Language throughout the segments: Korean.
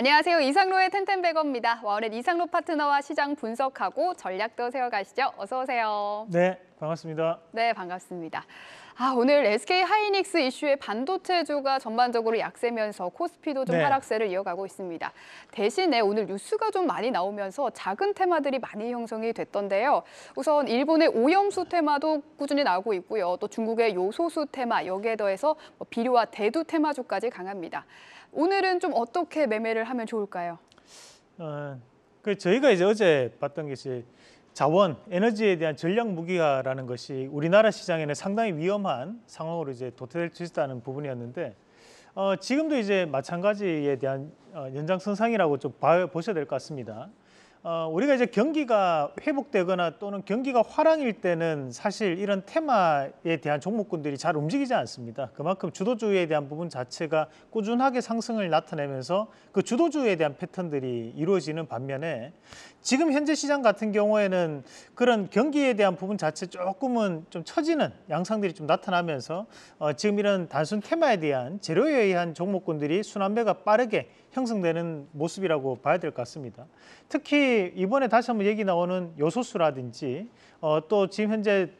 안녕하세요. 이상로의 텐텐백어입니다. 와우렛 이상로 파트너와 시장 분석하고 전략도 세워가시죠. 어서 오세요. 네, 반갑습니다. 네, 반갑습니다. 아, 오늘 SK 하이닉스 이슈의 반도체주가 전반적으로 약세면서 코스피도 좀 네. 하락세를 이어가고 있습니다. 대신에 오늘 뉴스가 좀 많이 나오면서 작은 테마들이 많이 형성이 됐던데요. 우선 일본의 오염수 테마도 꾸준히 나오고 있고요. 또 중국의 요소수 테마, 여기에 더해서 뭐 비료와 대두 테마주까지 강합니다. 오늘은 좀 어떻게 매매를 하면 좋을까요? 어, 그 저희가 이제 어제 봤던 것이 자원, 에너지에 대한 전략 무기화라는 것이 우리나라 시장에는 상당히 위험한 상황으로 이제 도태될 수 있다는 부분이었는데 어, 지금도 이제 마찬가지에 대한 어, 연장선상이라고 좀 봐, 보셔야 될 것 같습니다. 어, 우리가 이제 경기가 회복되거나 또는 경기가 화랑일 때는 사실 이런 테마에 대한 종목군들이 잘 움직이지 않습니다. 그만큼 주도주에 대한 부분 자체가 꾸준하게 상승을 나타내면서 그 주도주에 대한 패턴들이 이루어지는 반면에 지금 현재 시장 같은 경우에는 그런 경기에 대한 부분 자체 조금은 좀 처지는 양상들이 좀 나타나면서 어, 지금 이런 단순 테마에 대한 재료에 의한 종목군들이 순환매가 빠르게 형성되는 모습이라고 봐야 될 것 같습니다. 특히 이번에 다시 한번 얘기 나오는 요소수라든지 어, 또 지금 현재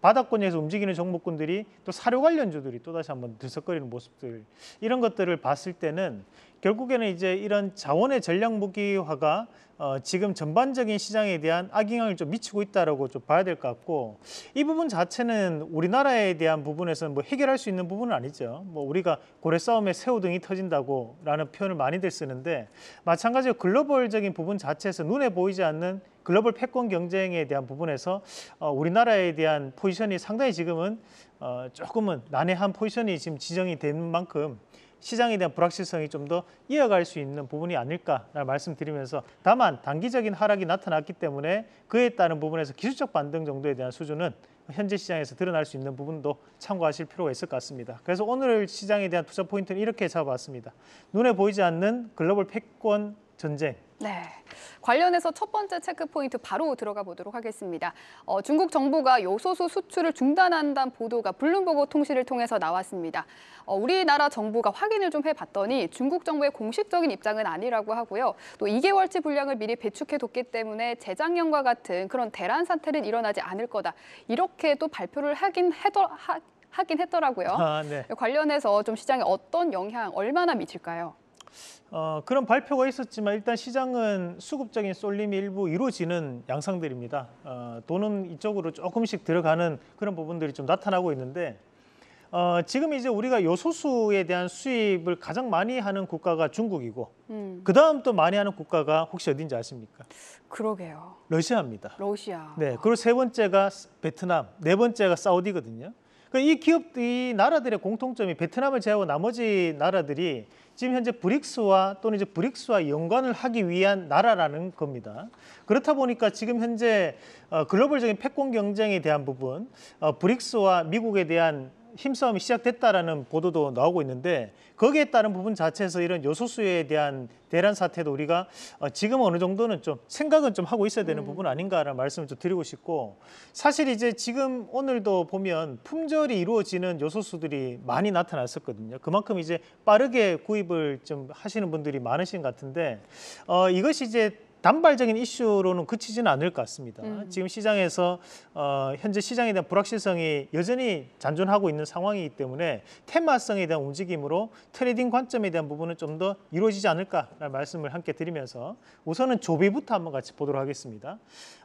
바닥권에서 움직이는 종목군들이 또 사료 관련주들이 또 다시 한번 들썩거리는 모습들 이런 것들을 봤을 때는 결국에는 이제 이런 자원의 전략 무기화가 어, 지금 전반적인 시장에 대한 악영향을 좀 미치고 있다라고 좀 봐야 될 것 같고 이 부분 자체는 우리나라에 대한 부분에서는 뭐 해결할 수 있는 부분은 아니죠. 뭐 우리가 고래 싸움에 새우등이 터진다고라는 표현을 많이들 쓰는데 마찬가지로 글로벌적인 부분 자체에서 눈에 보이지 않는 글로벌 패권 경쟁에 대한 부분에서 어, 우리나라에 대한 포지션이 상당히 지금은 어, 조금은 난해한 포지션이 지금 지정이 된 만큼 시장에 대한 불확실성이 좀 더 이어갈 수 있는 부분이 아닐까 말씀드리면서 다만 단기적인 하락이 나타났기 때문에 그에 따른 부분에서 기술적 반등 정도에 대한 수준은 현재 시장에서 드러날 수 있는 부분도 참고하실 필요가 있을 것 같습니다. 그래서 오늘 시장에 대한 투자 포인트는 이렇게 잡아봤습니다. 눈에 보이지 않는 글로벌 패권 전쟁. 네. 관련해서 첫 번째 체크포인트 바로 들어가 보도록 하겠습니다. 어, 중국 정부가 요소수 수출을 중단한다는 보도가 블룸버그 통신을 통해서 나왔습니다. 어, 우리나라 정부가 확인을 좀 해봤더니 중국 정부의 공식적인 입장은 아니라고 하고요. 또 2개월치 분량을 미리 배축해뒀기 때문에 재작년과 같은 그런 대란 사태는 일어나지 않을 거다. 이렇게 또 발표를 하긴 해더, 하, 하긴 했더라고요. 아, 네. 관련해서 좀 시장에 어떤 영향, 얼마나 미칠까요? 어, 그런 발표가 있었지만 일단 시장은 수급적인 쏠림이 일부 이루어지는 양상들입니다. 어, 돈은 이쪽으로 조금씩 들어가는 그런 부분들이 좀 나타나고 있는데 어, 지금 이제 우리가 요소수에 대한 수입을 가장 많이 하는 국가가 중국이고 음. 그 다음 또 많이 하는 국가가 혹시 어딘지 아십니까? 그러게요. 러시아입니다. 러시아. 네, 그리고 세 번째가 베트남, 네 번째가 사우디거든요. 이 기업, 이 나라들의 공통점이 베트남을 제외하고 나머지 나라들이 지금 현재 브릭스와 또는 이제 브릭스와 연관을 하기 위한 나라라는 겁니다. 그렇다 보니까 지금 현재 어, 글로벌적인 패권 경쟁에 대한 부분, 어, 브릭스와 미국에 대한 힘싸움이 시작됐다라는 보도도 나오고 있는데 거기에 따른 부분 자체에서 이런 요소수에 대한 대란 사태도 우리가 어, 지금 어느 정도는 좀 생각은 좀 하고 있어야 되는 음. 부분 아닌가라는 말씀을 좀 드리고 싶고 사실 이제 지금 오늘도 보면 품절이 이루어지는 요소수들이 많이 나타났었거든요. 그만큼 이제 빠르게 구입을 좀 하시는 분들이 많으신 것 같은데 어, 이것이 이제 단발적인 이슈로는 그치지는 않을 것 같습니다. 음. 지금 시장에서 어, 현재 시장에 대한 불확실성이 여전히 잔존하고 있는 상황이기 때문에 테마성에 대한 움직임으로 트레이딩 관점에 대한 부분은 좀 더 이루어지지 않을까라는 말씀을 함께 드리면서 우선은 조비부터 한번 같이 보도록 하겠습니다.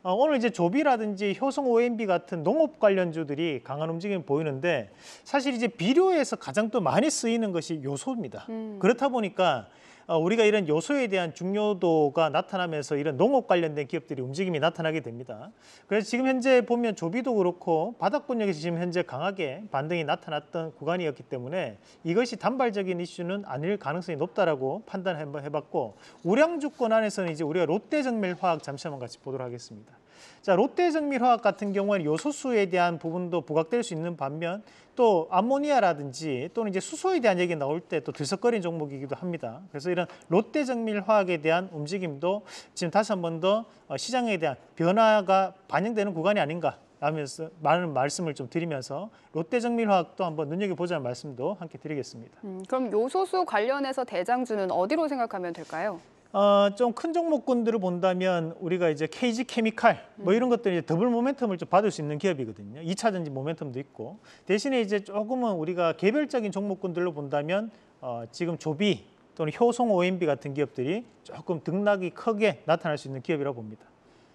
어, 오늘 이제 조비라든지 효성 OMB 같은 농업 관련주들이 강한 움직임을 보이는데 사실 이제 비료에서 가장 또 많이 쓰이는 것이 요소입니다. 음. 그렇다 보니까 어, 우리가 이런 요소에 대한 중요도가 나타나면서 이런 농업 관련된 기업들이 움직임이 나타나게 됩니다. 그래서 지금 현재 보면 조비도 그렇고 바닥권역에서 지금 현재 강하게 반등이 나타났던 구간이었기 때문에 이것이 단발적인 이슈는 아닐 가능성이 높다라고 판단을 한번 해봤고 우량주권 안에서는 이제 우리가 롯데정밀화학 잠시 한번 같이 보도록 하겠습니다. 자, 롯데정밀화학 같은 경우에는 요소수에 대한 부분도 부각될 수 있는 반면 또 암모니아라든지 또는 이제 수소에 대한 얘기 나올 때 또 들썩거리는 종목이기도 합니다. 그래서 이런 롯데정밀화학에 대한 움직임도 지금 다시 한 번더 어, 시장에 대한 변화가 반영되는 구간이 아닌가 라면서 많은 말씀을 좀 드리면서 롯데정밀화학도 한번 눈여겨보자는 말씀도 함께 드리겠습니다. 음, 그럼 요소수 관련해서 대장주는 어디로 생각하면 될까요? 어, 좀 큰 종목군들을 본다면 우리가 이제 KG 케미칼 뭐 이런 것들이 이제 더블 모멘텀을 좀 받을 수 있는 기업이거든요. 2차전지 모멘텀도 있고 대신에 이제 조금은 우리가 개별적인 종목군들로 본다면 어, 지금 조비 또는 효송 OMB 같은 기업들이 조금 등락이 크게 나타날 수 있는 기업이라고 봅니다.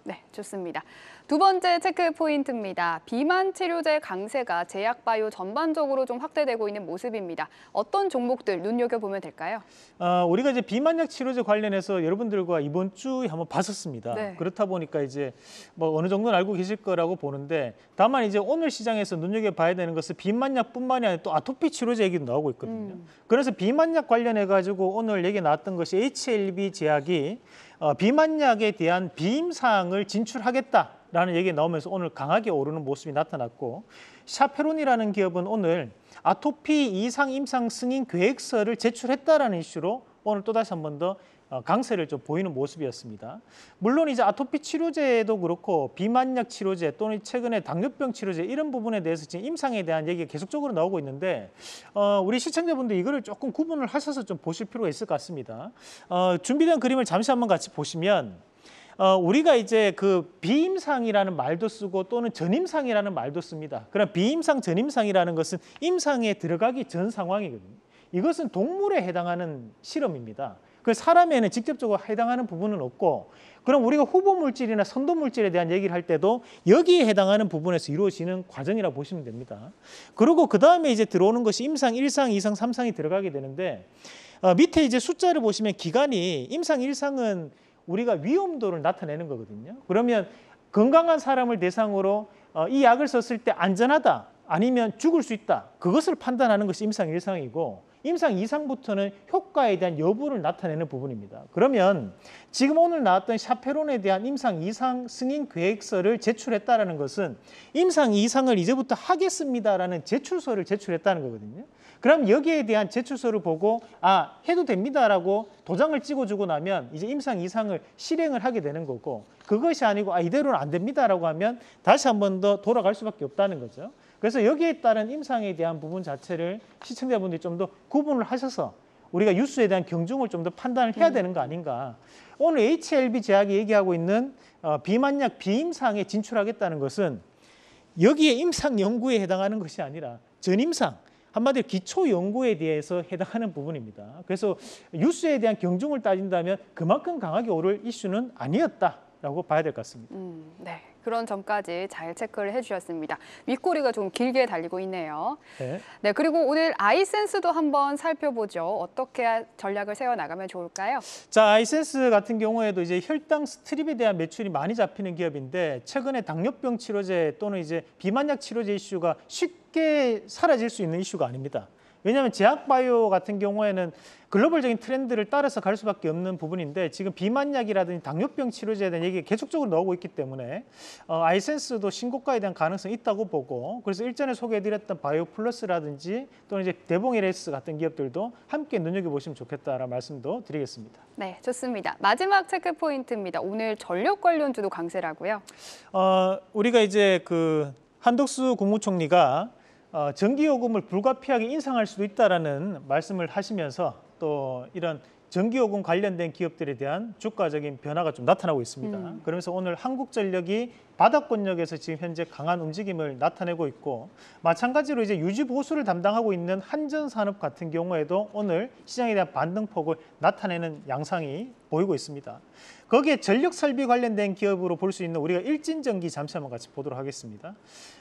네, 좋습니다. 두 번째 체크 포인트입니다. 비만 치료제 강세가 제약바이오 전반적으로 좀 확대되고 있는 모습입니다. 어떤 종목들 눈여겨보면 될까요? 아, 우리가 이제 비만약 치료제 관련해서 여러분들과 이번 주에 한번 봤었습니다. 네. 그렇다 보니까 이제 뭐 어느 정도는 알고 계실 거라고 보는데 다만 이제 오늘 시장에서 눈여겨봐야 되는 것은 비만약뿐만이 아니라 또 아토피 치료제 얘기도 나오고 있거든요. 음. 그래서 비만약 관련해 가지고 오늘 얘기 나왔던 것이 HLB 제약이 어, 비만약에 대한 비임상을 진출하겠다라는 얘기가 나오면서 오늘 강하게 오르는 모습이 나타났고 샤페론이라는 기업은 오늘 아토피 이상 임상 승인 계획서를 제출했다라는 이슈로 오늘 또다시 한번더 어, 강세를 좀 보이는 모습이었습니다. 물론 이제 아토피 치료제도 그렇고 비만약 치료제 또는 최근에 당뇨병 치료제 이런 부분에 대해서 지금 임상에 대한 얘기가 계속적으로 나오고 있는데 어, 우리 시청자분들 이거를 조금 구분을 하셔서 좀 보실 필요가 있을 것 같습니다. 어, 준비된 그림을 잠시 한번 같이 보시면 어, 우리가 이제 그 비임상이라는 말도 쓰고 또는 전임상이라는 말도 씁니다. 그럼 비임상, 전임상이라는 것은 임상에 들어가기 전 상황이거든요. 이것은 동물에 해당하는 실험입니다. 그 사람에는 직접적으로 해당하는 부분은 없고 그럼 우리가 후보 물질이나 선도 물질에 대한 얘기를 할 때도 여기에 해당하는 부분에서 이루어지는 과정이라고 보시면 됩니다. 그리고 그 다음에 이제 들어오는 것이 임상 1상2상3상이 들어가게 되는데 어, 밑에 이제 숫자를 보시면 기간이 임상 1상은 우리가 위험도를 나타내는 거거든요. 그러면 건강한 사람을 대상으로 어, 이 약을 썼을 때 안전하다 아니면 죽을 수 있다 그것을 판단하는 것이 임상 1상이고 임상 이상부터는 효과에 대한 여부를 나타내는 부분입니다. 그러면 지금 오늘 나왔던 샤페론에 대한 임상 이상 승인 계획서를 제출했다는 것은 임상 이상을 이제부터 하겠습니다라는 제출서를 제출했다는 거거든요. 그럼 여기에 대한 제출서를 보고 아 해도 됩니다라고 도장을 찍어주고 나면 이제 임상 이상을 실행을 하게 되는 거고 그것이 아니고 아 이대로는 안 됩니다라고 하면 다시 한 번 더 돌아갈 수밖에 없다는 거죠. 그래서 여기에 따른 임상에 대한 부분 자체를 시청자분들이 좀 더 구분을 하셔서 우리가 뉴스에 대한 경중을 좀 더 판단을 해야 네. 되는 거 아닌가. 오늘 HLB 제약이 얘기하고 있는 어, 비만약 비임상에 진출하겠다는 것은 여기에 임상 연구에 해당하는 것이 아니라 전임상, 한마디로 기초 연구에 대해서 해당하는 부분입니다. 그래서 뉴스에 대한 경중을 따진다면 그만큼 강하게 오를 이슈는 아니었다라고 봐야 될 것 같습니다. 음, 네. 그런 점까지 잘 체크를 해주셨습니다. 윗꼬리가 좀 길게 달리고 있네요. 네. 네 그리고 오늘 아이센스도 한번 살펴보죠. 어떻게 전략을 세워 나가면 좋을까요? 자 아이센스 같은 경우에도 이제 혈당 스트립에 대한 매출이 많이 잡히는 기업인데 최근에 당뇨병 치료제 또는 이제 비만약 치료제 이슈가 쉽게 사라질 수 있는 이슈가 아닙니다. 왜냐하면 제약바이오 같은 경우에는 글로벌적인 트렌드를 따라서 갈 수밖에 없는 부분인데 지금 비만약이라든지 당뇨병 치료제에 대한 얘기 계속적으로 나오고 있기 때문에 어, 아이센스도 신고가에 대한 가능성이 있다고 보고 그래서 일전에 소개해드렸던 바이오플러스라든지 또는 이제 대봉 l s 같은 기업들도 함께 눈여겨보시면 좋겠다라는 말씀도 드리겠습니다. 네, 좋습니다. 마지막 체크 포인트입니다. 오늘 전력 관련주도 강세라고요? 어, 우리가 이제 그 한덕수 국무총리가 어, 전기요금을 불가피하게 인상할 수도 있다는 말씀을 하시면서 또 이런 전기요금 관련된 기업들에 대한 주가적인 변화가 좀 나타나고 있습니다. 음. 그러면서 오늘 한국전력이 바닥권역에서 지금 현재 강한 움직임을 나타내고 있고 마찬가지로 이제 유지 보수를 담당하고 있는 한전산업 같은 경우에도 오늘 시장에 대한 반등폭을 나타내는 양상이 보이고 있습니다. 거기에 전력 설비 관련된 기업으로 볼 수 있는 우리가 일진전기 잠시 한번 같이 보도록 하겠습니다.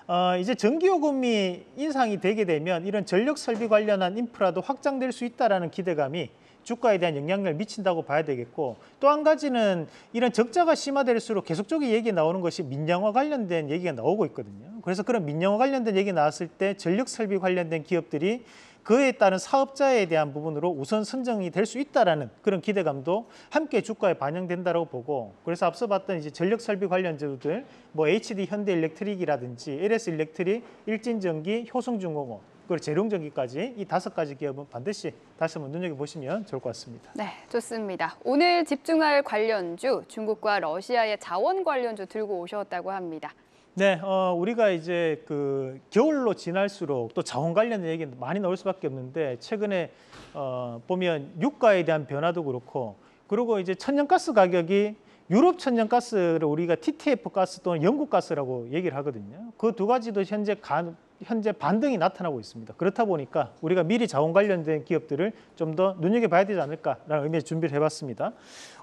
어, 이제 전기요금이 인상이 되게 되면 이런 전력 설비 관련한 인프라도 확장될 수있다는 기대감이 주가에 대한 영향을 미친다고 봐야 되겠고 또 한 가지는 이런 적자가 심화될수록 계속적인 얘기 나오는 것이 민영화 관련된 얘기가 나오고 있거든요. 그래서 그런 민영화 관련된 얘기 나왔을 때 전력 설비 관련된 기업들이 그에 따른 사업자에 대한 부분으로 우선 선정이 될 수 있다라는 그런 기대감도 함께 주가에 반영된다라고 보고 그래서 앞서 봤던 이제 전력 설비 관련주들 뭐 HD 현대 일렉트릭이라든지 LS 일렉트릭, 일진전기, 효성중공업 그리고 재룡전기까지 이 다섯 가지 기업은 반드시 다시 한번 눈여겨보시면 좋을 것 같습니다. 네, 좋습니다. 오늘 집중할 관련주, 중국과 러시아의 자원 관련주 들고 오셨다고 합니다. 네, 어, 우리가 이제 그 겨울로 지날수록 또 자원 관련 얘기 많이 나올 수밖에 없는데 최근에 어, 보면 유가에 대한 변화도 그렇고 그리고 이제 천연가스 가격이 유럽 천연가스를 우리가 TTF 가스 또는 영국 가스라고 얘기를 하거든요. 그 두 가지도 현재 간, 현재 반등이 나타나고 있습니다. 그렇다 보니까 우리가 미리 자원 관련된 기업들을 좀 더 눈여겨봐야 되지 않을까라는 의미에서 준비를 해봤습니다.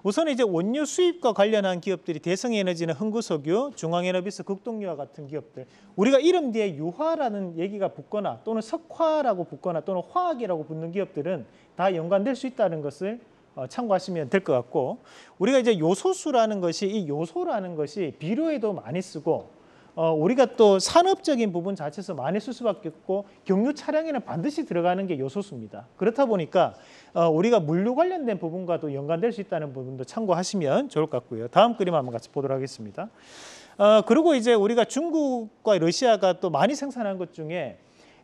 우선 이제 원유 수입과 관련한 기업들이 대성에너지는 흥구석유, 중앙에너비스, 극동유화 같은 기업들 우리가 이름 뒤에 유화라는 얘기가 붙거나 또는 석화라고 붙거나 또는 화학이라고 붙는 기업들은 다 연관될 수 있다는 것을 어, 참고하시면 될 것 같고 우리가 이제 요소수라는 것이 이 요소라는 것이 비료에도 많이 쓰고 어, 우리가 또 산업적인 부분 자체에서 많이 쓸 수밖에 없고 경유 차량에는 반드시 들어가는 게 요소수입니다. 그렇다 보니까 어, 우리가 물류 관련된 부분과도 연관될 수 있다는 부분도 참고하시면 좋을 것 같고요. 다음 그림 한번 같이 보도록 하겠습니다. 어, 그리고 이제 우리가 중국과 러시아가 또 많이 생산한 것 중에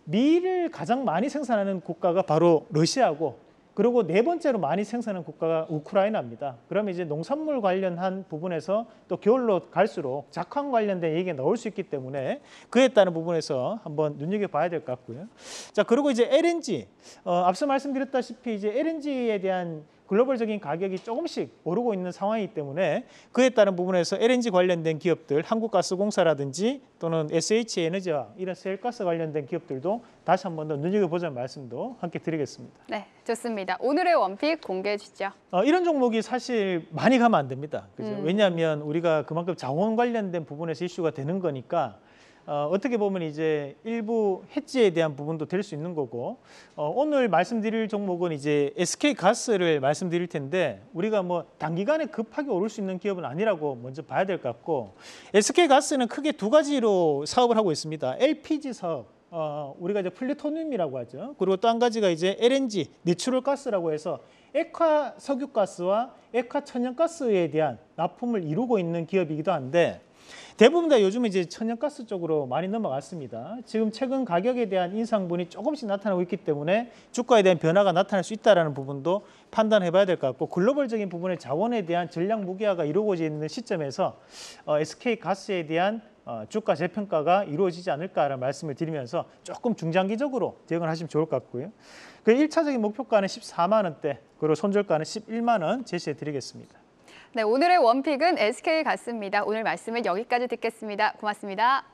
밀을 가장 많이 생산하는 국가가 바로 러시아고 그리고 네 번째로 많이 생산하는 국가가 우크라이나입니다. 그러면 이제 농산물 관련한 부분에서 또 겨울로 갈수록 작황 관련된 얘기가 나올 수 있기 때문에 그에 따른 부분에서 한번 눈여겨봐야 될 것 같고요. 자, 그리고 이제 LNG. 어, 앞서 말씀드렸다시피 이제 LNG에 대한 글로벌적인 가격이 조금씩 오르고 있는 상황이기 때문에 그에 따른 부분에서 LNG 관련된 기업들, 한국가스공사라든지 또는 SH에너지와 이런 셀가스 관련된 기업들도 다시 한 번 더 눈여겨보자는 말씀도 함께 드리겠습니다. 네, 좋습니다. 오늘의 원픽 공개해 주죠. 어, 이런 종목이 사실 많이 가면 안 됩니다. 그죠? 음. 왜냐하면 우리가 그만큼 자원 관련된 부분에서 이슈가 되는 거니까 어, 어떻게 보면 이제 일부 해지에 대한 부분도 될 수 있는 거고 어, 오늘 말씀드릴 종목은 이제 SK 가스를 말씀드릴 텐데 우리가 뭐 단기간에 급하게 오를 수 있는 기업은 아니라고 먼저 봐야 될 것 같고 SK 가스는 크게 두 가지로 사업을 하고 있습니다. LPG 사업 어, 우리가 이제 플루토늄이라고 하죠. 그리고 또 한 가지가 이제 LNG, 내추럴 가스라고 해서 액화 석유가스와 액화 천연가스에 대한 납품을 이루고 있는 기업이기도 한데 대부분 다 요즘 이제 천연가스 쪽으로 많이 넘어갔습니다. 지금 최근 가격에 대한 인상분이 조금씩 나타나고 있기 때문에 주가에 대한 변화가 나타날 수 있다는 부분도 판단해봐야 될 것 같고 글로벌적인 부분의 자원에 대한 전략 무기화가 이루어져 있는 시점에서 SK가스에 어, 대한 어, 주가 재평가가 이루어지지 않을까라는 말씀을 드리면서 조금 중장기적으로 대응을 하시면 좋을 것 같고요. 그 1차적인 목표가는 14만 원대, 그리고 손절가는 11만 원 제시해 드리겠습니다. 네, 오늘의 원픽은 SK 같습니다. 오늘 말씀은 여기까지 듣겠습니다. 고맙습니다.